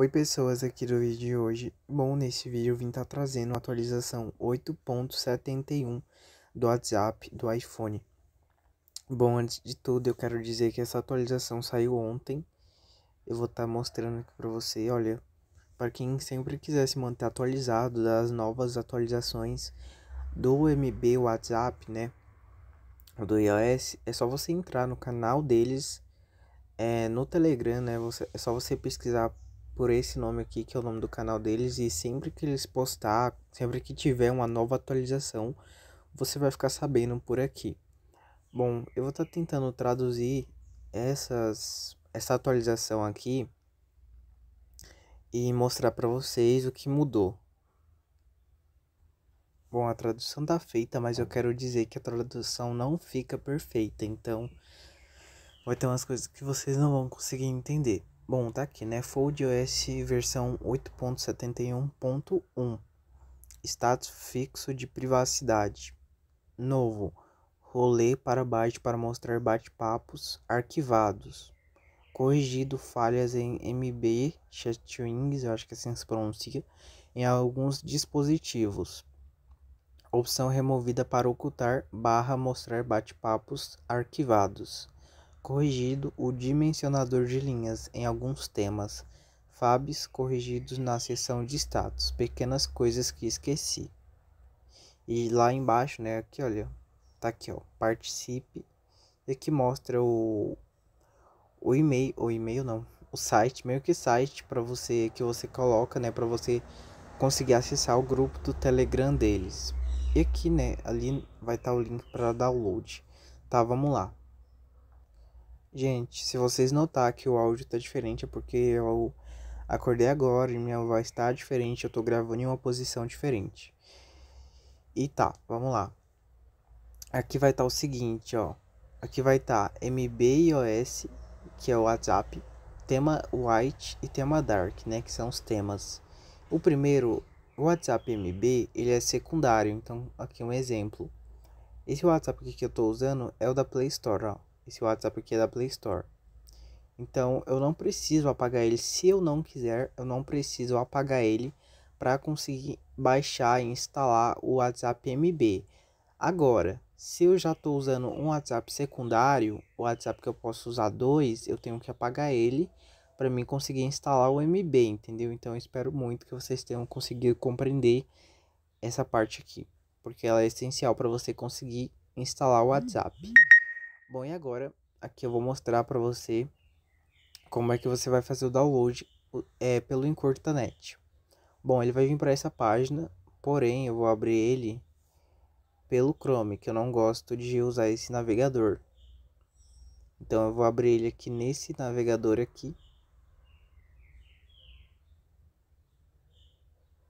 Oi pessoas aqui do vídeo de hoje, bom nesse vídeo eu vim estar tá trazendo a atualização 8.71 do WhatsApp do iPhone. Bom, antes de tudo eu quero dizer que essa atualização saiu ontem, eu vou estar tá mostrando aqui para você, olha, para quem sempre quiser se manter atualizado das novas atualizações do MB WhatsApp, né, do iOS, é só você entrar no canal deles, é, no Telegram, né, você, é só você pesquisar por esse nome aqui, que é o nome do canal deles, e sempre que eles postar, sempre que tiver uma nova atualização, você vai ficar sabendo por aqui. Bom, eu vou estar tá tentando traduzir essas essa atualização aqui e mostrar para vocês o que mudou. Bom, a tradução tá feita, mas eu quero dizer que a tradução não fica perfeita, então vai ter umas coisas que vocês não vão conseguir entender. Bom, tá aqui, né? Fold OS versão 8.71.1. Status fixo de privacidade. Novo. Rolê para baixo para mostrar bate-papos arquivados. Corrigido falhas em MB Chatwings, eu acho que é assim se pronuncia, em alguns dispositivos. Opção removida para ocultar barra mostrar bate-papos arquivados. Corrigido o dimensionador de linhas em alguns temas. Fabs corrigidos na seção de status. Pequenas coisas que esqueci. E lá embaixo, né, aqui olha, tá aqui ó, participe. E aqui mostra o o e-mail, o e-mail não, o site, meio que site para você que você coloca, né, para você conseguir acessar o grupo do Telegram deles. E aqui, né, ali vai estar tá o link para download. Tá, vamos lá. Gente, se vocês notar que o áudio tá diferente é porque eu acordei agora e minha voz está diferente, eu tô gravando em uma posição diferente. E tá, vamos lá. Aqui vai estar tá o seguinte, ó. Aqui vai estar tá MBIOS, que é o WhatsApp, tema White e tema Dark, né, que são os temas. O primeiro, o WhatsApp MB, ele é secundário, então aqui um exemplo. Esse WhatsApp aqui que eu tô usando é o da Play Store, ó. Esse WhatsApp aqui é da Play Store. Então eu não preciso apagar ele se eu não quiser, eu não preciso apagar ele para conseguir baixar e instalar o WhatsApp MB. Agora, se eu já estou usando um WhatsApp secundário, o WhatsApp que eu posso usar dois, eu tenho que apagar ele para mim conseguir instalar o MB, entendeu? Então eu espero muito que vocês tenham conseguido compreender essa parte aqui, porque ela é essencial para você conseguir instalar o WhatsApp. Bom, e agora aqui eu vou mostrar para você como é que você vai fazer o download é, pelo Encurtanet. Bom, ele vai vir para essa página, porém eu vou abrir ele pelo Chrome, que eu não gosto de usar esse navegador. Então eu vou abrir ele aqui nesse navegador aqui.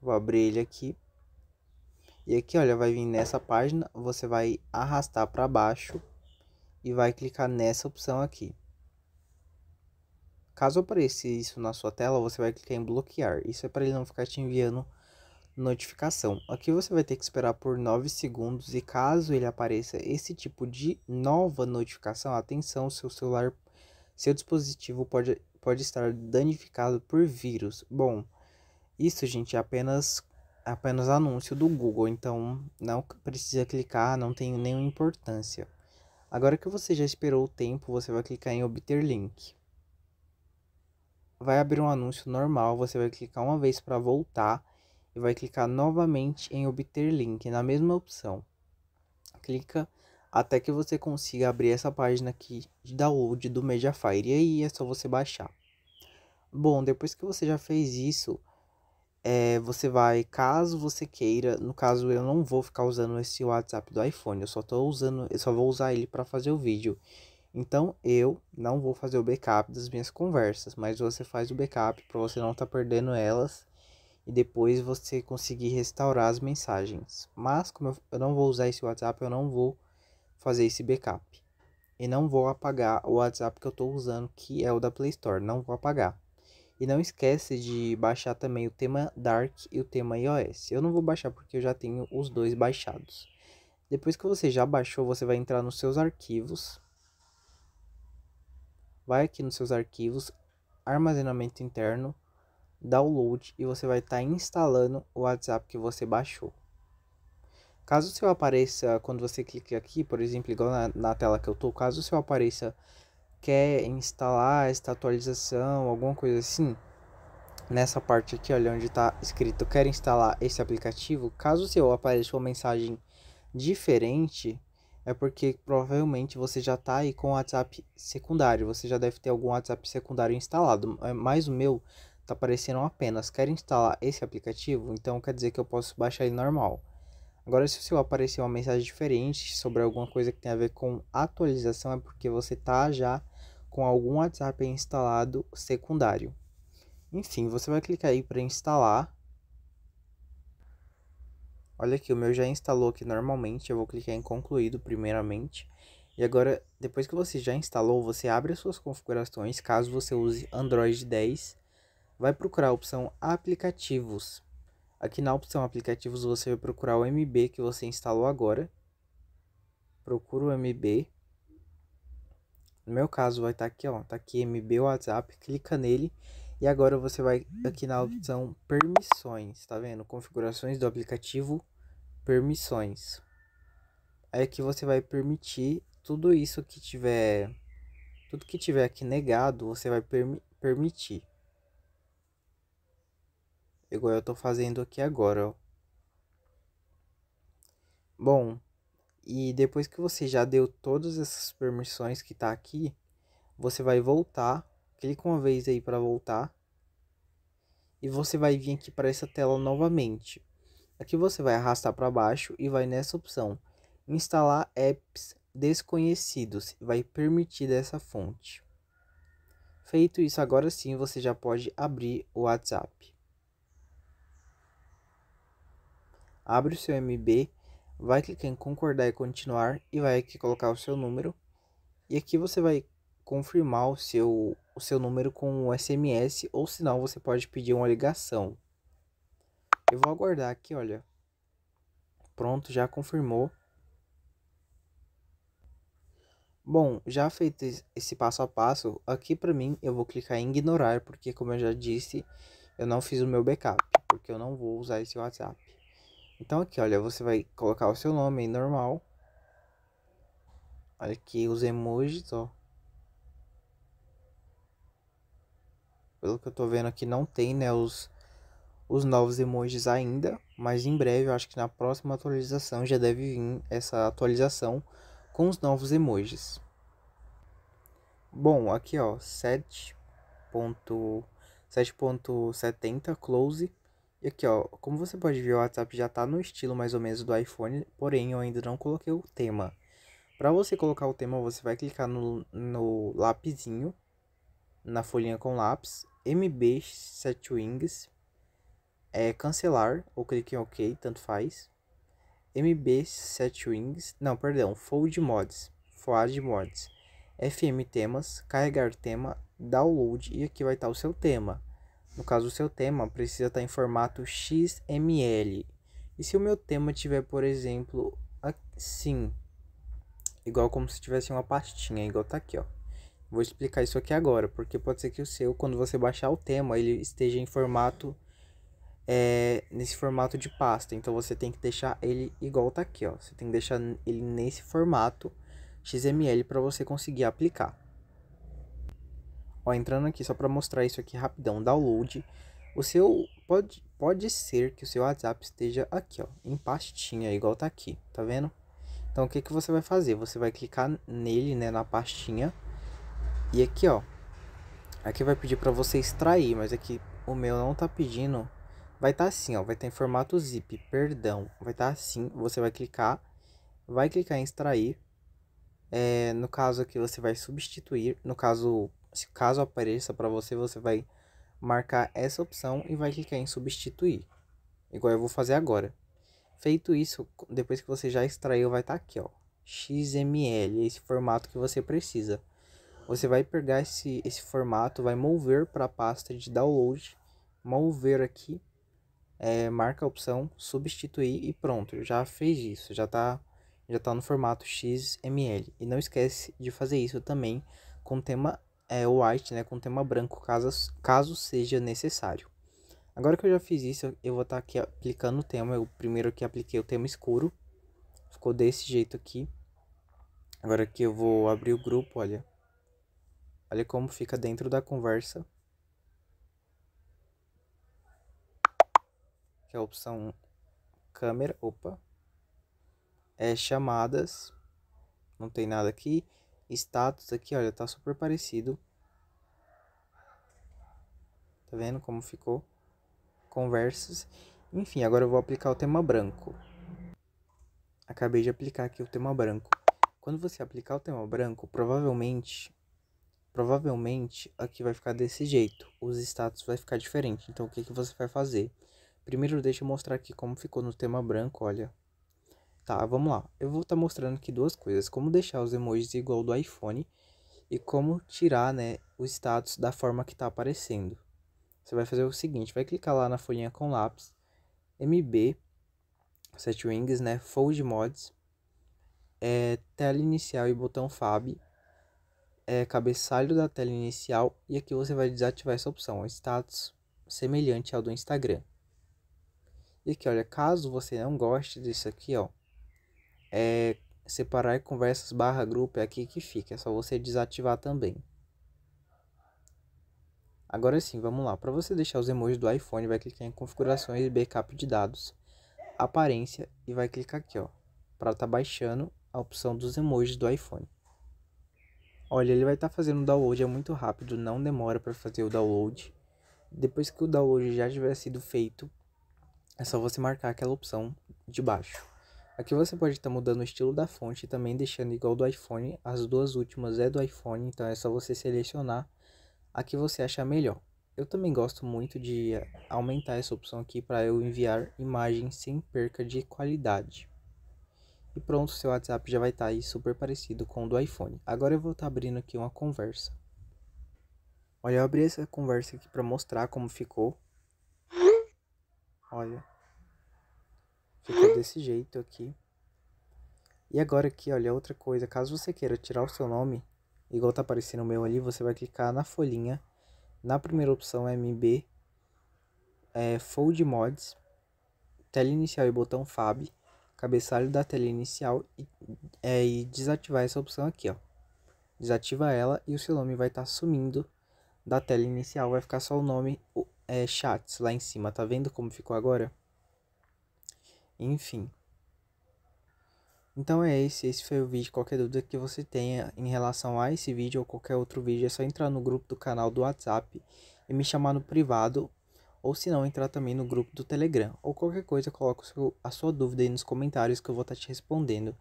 Vou abrir ele aqui. E aqui, olha, vai vir nessa página, você vai arrastar para baixo e vai clicar nessa opção aqui. Caso apareça isso na sua tela, você vai clicar em bloquear. Isso é para ele não ficar te enviando notificação. Aqui você vai ter que esperar por 9 segundos e caso ele apareça esse tipo de nova notificação, atenção, seu celular, seu dispositivo pode, pode estar danificado por vírus. Bom, isso gente é apenas, apenas anúncio do Google, então não precisa clicar, não tem nenhuma importância. Agora que você já esperou o tempo, você vai clicar em obter link. Vai abrir um anúncio normal, você vai clicar uma vez para voltar e vai clicar novamente em obter link, na mesma opção. Clica até que você consiga abrir essa página aqui de download do Mediafire e aí é só você baixar. Bom, depois que você já fez isso, é, você vai, caso você queira, no caso eu não vou ficar usando esse WhatsApp do iPhone, eu só tô usando, eu só vou usar ele para fazer o vídeo. Então eu não vou fazer o backup das minhas conversas, mas você faz o backup para você não estar tá perdendo elas e depois você conseguir restaurar as mensagens. Mas como eu não vou usar esse WhatsApp, eu não vou fazer esse backup. E não vou apagar o WhatsApp que eu estou usando, que é o da Play Store, não vou apagar. E não esquece de baixar também o tema Dark e o tema iOS. Eu não vou baixar porque eu já tenho os dois baixados. Depois que você já baixou, você vai entrar nos seus arquivos. Vai aqui nos seus arquivos, armazenamento interno, download e você vai estar tá instalando o WhatsApp que você baixou. Caso o seu apareça, quando você clicar aqui, por exemplo, igual na, na tela que eu estou, caso o seu apareça quer instalar esta atualização, alguma coisa assim, nessa parte aqui, olha, onde está escrito quer instalar esse aplicativo, caso seu apareça uma mensagem diferente, é porque provavelmente você já está aí com o WhatsApp secundário, você já deve ter algum WhatsApp secundário instalado, é, mas o meu está aparecendo apenas quer instalar esse aplicativo, então quer dizer que eu posso baixar ele normal. Agora, se o seu aparecer uma mensagem diferente sobre alguma coisa que tem a ver com atualização, é porque você tá já com algum WhatsApp instalado secundário. Enfim, você vai clicar aí para instalar. Olha aqui, o meu já instalou aqui normalmente, eu vou clicar em concluído primeiramente. E agora, depois que você já instalou, você abre as suas configurações, caso você use Android 10, vai procurar a opção aplicativos. Aqui na opção aplicativos você vai procurar o MB que você instalou agora. Procura o MB. No meu caso, vai estar tá aqui, ó. Tá aqui MB WhatsApp, clica nele. E agora você vai aqui na opção permissões, tá vendo? Configurações do aplicativo, permissões. Aí aqui você vai permitir tudo isso que tiver, tudo que tiver aqui negado, você vai permi permitir. Igual eu tô fazendo aqui agora, ó. Bom, e depois que você já deu todas essas permissões que tá aqui, você vai voltar, clica uma vez aí para voltar. E você vai vir aqui para essa tela novamente. Aqui você vai arrastar para baixo e vai nessa opção instalar apps desconhecidos, vai permitir dessa fonte. Feito isso, agora sim você já pode abrir o WhatsApp. Abre o seu MB vai clicar em concordar e continuar e vai aqui colocar o seu número. E aqui você vai confirmar o seu, o seu número com o SMS ou se não você pode pedir uma ligação. Eu vou aguardar aqui, olha. Pronto, já confirmou. Bom, já feito esse passo a passo, aqui para mim eu vou clicar em ignorar, porque como eu já disse, eu não fiz o meu backup, porque eu não vou usar esse WhatsApp. Então aqui, olha, você vai colocar o seu nome aí, normal. Olha aqui os emojis, ó. Pelo que eu tô vendo aqui, não tem, né, os, os novos emojis ainda. Mas em breve, eu acho que na próxima atualização já deve vir essa atualização com os novos emojis. Bom, aqui ó, 7.70 close e aqui, ó, como você pode ver, o WhatsApp já está no estilo mais ou menos do iPhone, porém eu ainda não coloquei o tema. Para você colocar o tema, você vai clicar no, no na folhinha com lápis, MB Settings, é cancelar, ou clique em OK, tanto faz. MB Settings, não, perdão, Fold Mods, Fold Mods, FM Temas, carregar tema, download e aqui vai estar tá o seu tema. No caso, o seu tema precisa estar tá em formato XML. E se o meu tema tiver, por exemplo, assim, igual como se tivesse uma pastinha, igual tá aqui, ó. Vou explicar isso aqui agora, porque pode ser que o seu, quando você baixar o tema, ele esteja em formato é, nesse formato de pasta. Então você tem que deixar ele igual tá aqui, ó. Você tem que deixar ele nesse formato XML para você conseguir aplicar. Ó, entrando aqui só para mostrar isso aqui rapidão, download. O seu pode pode ser que o seu WhatsApp esteja aqui, ó, em pastinha, igual tá aqui, tá vendo? Então o que que você vai fazer? Você vai clicar nele, né, na pastinha. E aqui, ó, aqui vai pedir para você extrair, mas aqui o meu não tá pedindo. Vai estar tá assim, ó, vai estar tá em formato zip, perdão. Vai estar tá assim, você vai clicar, vai clicar em extrair. É, no caso aqui você vai substituir, no caso se caso apareça para você, você vai marcar essa opção e vai clicar em substituir. Igual eu vou fazer agora. Feito isso, depois que você já extraiu, vai estar tá aqui, ó. XML, esse formato que você precisa. Você vai pegar esse, esse formato, vai mover para a pasta de download, mover aqui, é, marca a opção, substituir e pronto. Já fez isso, já está já tá no formato XML. E não esquece de fazer isso também com o tema é, white, né, com tema branco, caso, caso seja necessário. Agora que eu já fiz isso, eu vou estar tá aqui aplicando o tema. Eu primeiro aqui apliquei o tema escuro. Ficou desse jeito aqui. Agora aqui eu vou abrir o grupo, olha. Olha como fica dentro da conversa. Que é a opção câmera, opa. É chamadas. Não tem nada aqui status aqui, olha, tá super parecido. Tá vendo como ficou? Conversas. Enfim, agora eu vou aplicar o tema branco. Acabei de aplicar aqui o tema branco. Quando você aplicar o tema branco, provavelmente provavelmente aqui vai ficar desse jeito. Os status vai ficar diferente. Então o que que você vai fazer? Primeiro deixa eu mostrar aqui como ficou no tema branco, olha. Tá, vamos lá. Eu vou estar tá mostrando aqui duas coisas. Como deixar os emojis igual do iPhone e como tirar né, o status da forma que está aparecendo. Você vai fazer o seguinte, vai clicar lá na folhinha com lápis, MB, Setwings, né, Fold Mods, é, tela inicial e botão Fab, é, cabeçalho da tela inicial e aqui você vai desativar essa opção, status semelhante ao do Instagram. E aqui, olha, caso você não goste disso aqui, ó, é, separar conversas barra grupo é aqui que fica, é só você desativar também. Agora sim, vamos lá. Para você deixar os emojis do iPhone, vai clicar em configurações e backup de dados, aparência e vai clicar aqui, ó, para estar tá baixando a opção dos emojis do iPhone. Olha, ele vai estar tá fazendo o download, é muito rápido, não demora para fazer o download. Depois que o download já tiver sido feito, é só você marcar aquela opção de baixo. Aqui você pode estar tá mudando o estilo da fonte e também deixando igual do iPhone. As duas últimas é do iPhone, então é só você selecionar a que você achar melhor. Eu também gosto muito de aumentar essa opção aqui para eu enviar imagens sem perca de qualidade. E pronto, seu WhatsApp já vai estar tá aí super parecido com o do iPhone. Agora eu vou estar tá abrindo aqui uma conversa. Olha, eu abri essa conversa aqui para mostrar como ficou. Olha. Ficou uhum. desse jeito aqui. E agora aqui, olha, outra coisa. Caso você queira tirar o seu nome, igual tá aparecendo o meu ali, você vai clicar na folhinha. Na primeira opção MB, é, Fold Mods, tela inicial e botão Fab, cabeçalho da tela inicial e, é, e desativar essa opção aqui, ó. Desativa ela e o seu nome vai estar tá sumindo da tela inicial, vai ficar só o nome é, chats lá em cima, tá vendo como ficou agora? enfim. Então é esse, esse foi o vídeo. Qualquer dúvida que você tenha em relação a esse vídeo ou qualquer outro vídeo, é só entrar no grupo do canal do WhatsApp e me chamar no privado, ou se não, entrar também no grupo do Telegram. Ou qualquer coisa, coloca a sua dúvida aí nos comentários que eu vou estar tá te respondendo.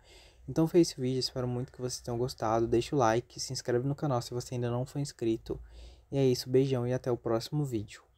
Então foi esse vídeo, espero muito que vocês tenham gostado. Deixa o like, se inscreve no canal se você ainda não for inscrito. E é isso, beijão e até o próximo vídeo.